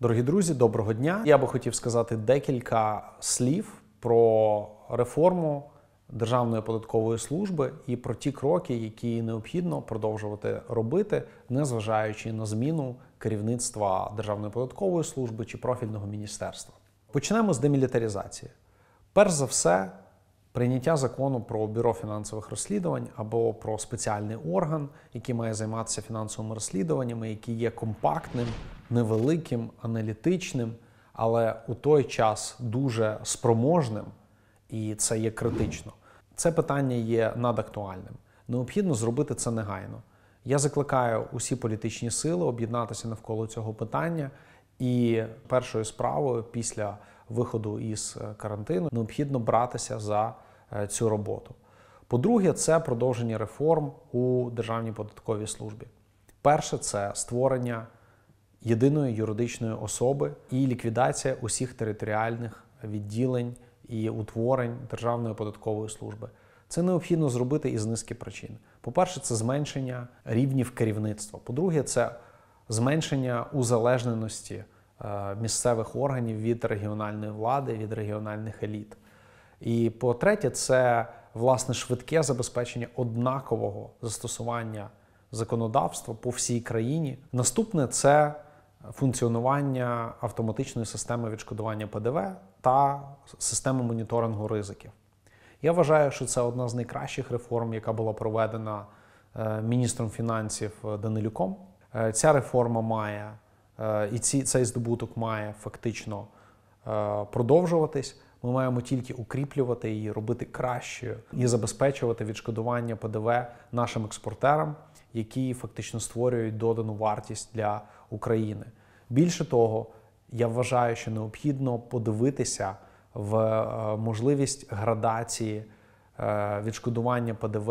Дорогі друзі, доброго дня! Я би хотів сказати декілька слів про реформу Державної податкової служби і про ті кроки, які необхідно продовжувати робити, незважаючи на зміну керівництва Державної податкової служби чи профільного міністерства. Почнемо з демілітаризації. Перш за все, прийняття закону про бюро фінансових розслідувань або про спеціальний орган, який має займатися фінансовими розслідуваннями, який є компактним невеликим, аналітичним, але у той час дуже спроможним, і це є критично. Це питання є надактуальним. Необхідно зробити це негайно. Я закликаю усі політичні сили об'єднатися навколо цього питання. І першою справою після виходу із е, карантину необхідно братися за е, цю роботу. По-друге, це продовження реформ у державній податковій службі. Перше це створення єдиної юридичної особи і ліквідація усіх територіальних відділень і утворень Державної податкової служби. Це необхідно зробити із низки причин. По-перше, це зменшення рівнів керівництва. По-друге, це зменшення узалежненості е, місцевих органів від регіональної влади, від регіональних еліт. І по-третє, це власне швидке забезпечення однакового застосування законодавства по всій країні. Наступне це функціонування автоматичної системи відшкодування ПДВ та системи моніторингу ризиків. Я вважаю, що це одна з найкращих реформ, яка була проведена е, міністром фінансів е, Данилюком. Е, ця реформа має і цей здобуток має фактично продовжуватись. Ми маємо тільки укріплювати її, робити кращою і забезпечувати відшкодування ПДВ нашим експортерам, які фактично створюють додану вартість для України. Більше того, я вважаю, що необхідно подивитися в е, можливість градації е, відшкодування ПДВ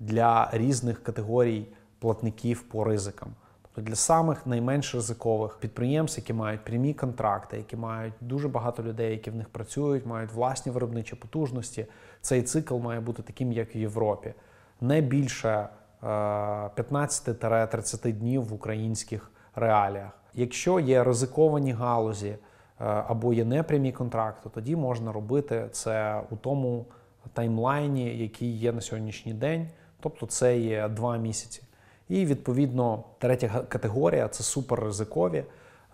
для різних категорій платників по ризикам. Тобто для самих найменш ризикових підприємств, які мають прямі контракти, які мають дуже багато людей, які в них працюють, мають власні виробничі потужності. Цей цикл має бути таким, як в Європі. Не більше 15-30 е, днів в українських реаліях. Якщо є ризиковані галузі е, або є непрямі контракти, тоді можна робити це у тому таймлайні, який є на сьогоднішній день, тобто це є два місяці. І відповідно третя категорія це суперризикові,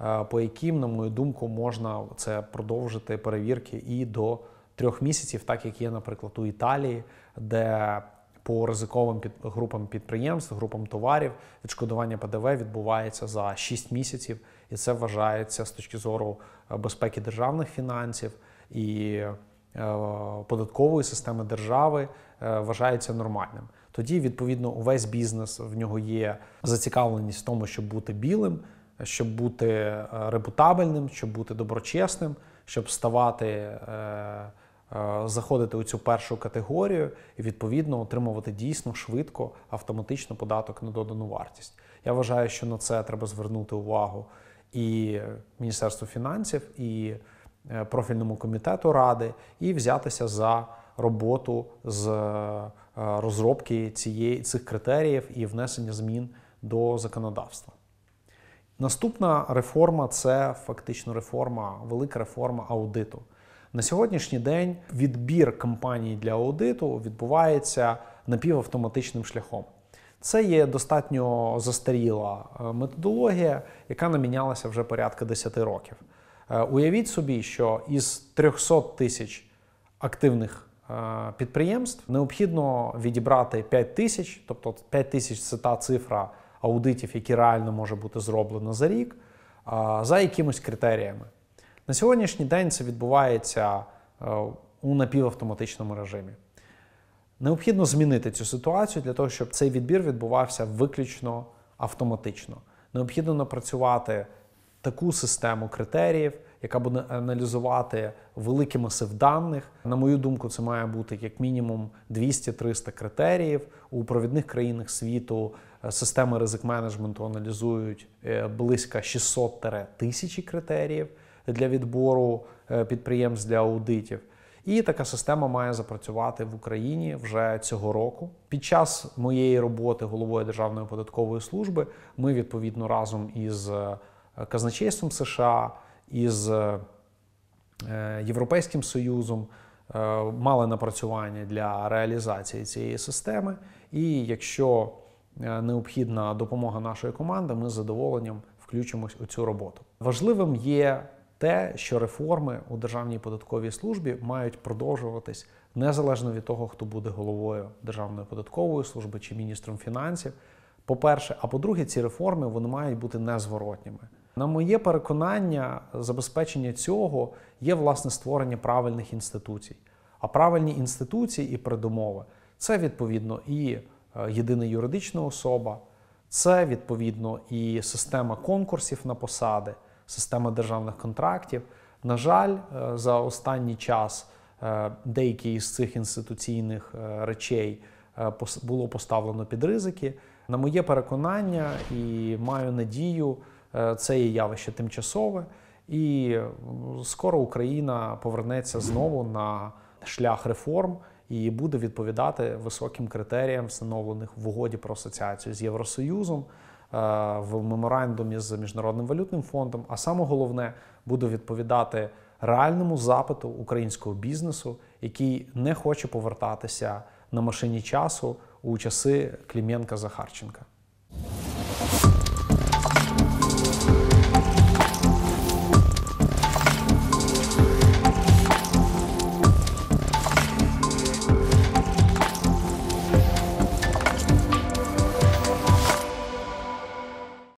е, по яким, на мою думку, можна це продовжити перевірки і до трьох місяців, так як є, наприклад, у Італії, де по ризиковим під, групам підприємств, групам товарів відшкодування ПДВ відбувається за 6 місяців, і це вважається з точки зору е, безпеки державних фінансів і е, податкової системи держави, е, вважається нормальним тоді відповідно увесь бізнес в нього є зацікавленість в тому, щоб бути білим, щоб бути е, репутабельним, щоб бути доброчесним, щоб ставати. Е, е, заходити у цю першу категорію і відповідно отримувати дійсно швидко автоматично податок на додану вартість. Я вважаю, що на це треба звернути увагу і Міністерству фінансів, і профільному комітету ради, і взятися за роботу з е, розробки цієї, цих критеріїв і внесення змін до законодавства. Наступна реформа це фактично реформа, велика реформа аудиту. На сьогоднішній день відбір компаній для аудиту відбувається напівавтоматичним шляхом. Це є достатньо застаріла е, методологія, яка намінялася вже порядка 10 років. Е, уявіть собі, що із 300 тисяч активних Е, підприємств. Необхідно відібрати 5 тисяч, тобто 5 тисяч це та цифра аудитів, які реально може бути зроблено за рік, е, за якимось критеріями. На сьогоднішній день це відбувається е, у напівавтоматичному режимі. Необхідно змінити цю ситуацію для того, щоб цей відбір відбувався виключно автоматично. Необхідно напрацювати таку систему критеріїв, яка буде аналізувати великий масив даних. На мою думку, це має бути як мінімум 200-300 критеріїв у провідних країнах світу. Е, системи ризик менеджменту аналізують е, близько 600-1000 критеріїв для відбору е, підприємств для аудитів. І така система має запрацювати в Україні вже цього року. Під час моєї роботи головою Державної податкової служби ми відповідно разом із казначейством США із е, е, Європейським Союзом е, мали напрацювання для реалізації цієї системи. І якщо необхідна допомога нашої команди, ми з задоволенням включимось у цю роботу. Важливим є те, що реформи у державній податковій службі мають продовжуватись незалежно від того, хто буде головою державної податкової служби чи міністром фінансів. По перше, а по-друге, ці реформи вони мають бути незворотніми. На моє переконання, забезпечення цього є власне створення правильних інституцій. А правильні інституції і передумови це відповідно і е, єдина юридична особа, це відповідно і система конкурсів на посади, система державних контрактів. На жаль, е, за останній час е, деякі із цих інституційних речей було поставлено під ризики. На моє переконання, і маю надію. Е, це є явище тимчасове, і скоро Україна повернеться знову на шлях реформ і буде відповідати високим критеріям, встановлених в угоді про асоціацію з Євросоюзом. Е, в меморандумі з міжнародним валютним фондом, а саме головне буде відповідати реальному запиту українського бізнесу, який не хоче повертатися на машині часу у часи Клім'єнка Захарченка.